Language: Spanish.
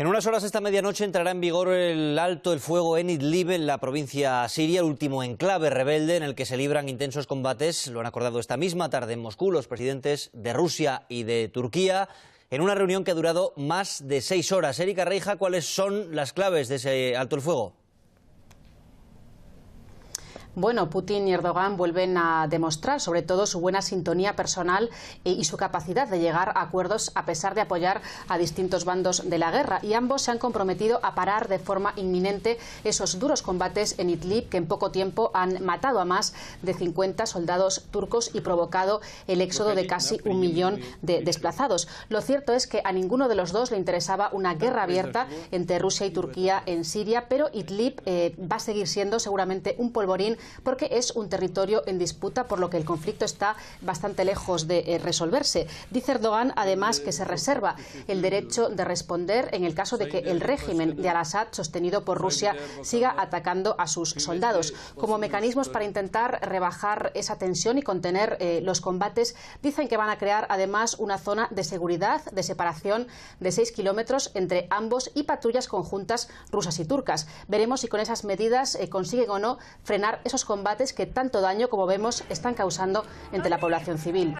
En unas horas esta medianoche entrará en vigor el alto el fuego en Idlib, en la provincia siria, el último enclave rebelde en el que se libran intensos combates. Lo han acordado esta misma tarde en Moscú los presidentes de Rusia y de Turquía en una reunión que ha durado más de seis horas. Erika Reija, ¿cuáles son las claves de ese alto el fuego? Bueno, Putin y Erdogan vuelven a demostrar sobre todo su buena sintonía personal e, y su capacidad de llegar a acuerdos a pesar de apoyar a distintos bandos de la guerra. Y ambos se han comprometido a parar de forma inminente esos duros combates en Idlib que en poco tiempo han matado a más de 50 soldados turcos y provocado el éxodo de casi un millón de desplazados. Lo cierto es que a ninguno de los dos le interesaba una guerra pues abierta entre Rusia y Turquía en Siria, pero Idlib eh, va a seguir siendo seguramente un polvorín porque es un territorio en disputa, por lo que el conflicto está bastante lejos de eh, resolverse. Dice Erdogan, además, que se reserva el derecho de responder en el caso de que el régimen de Al-Assad, sostenido por Rusia, siga atacando a sus soldados. Como mecanismos para intentar rebajar esa tensión y contener eh, los combates, dicen que van a crear además una zona de seguridad de separación de seis kilómetros entre ambos y patrullas conjuntas rusas y turcas. Veremos si con esas medidas eh, consiguen o no frenar esos combates que tanto daño, como vemos, están causando entre la población civil.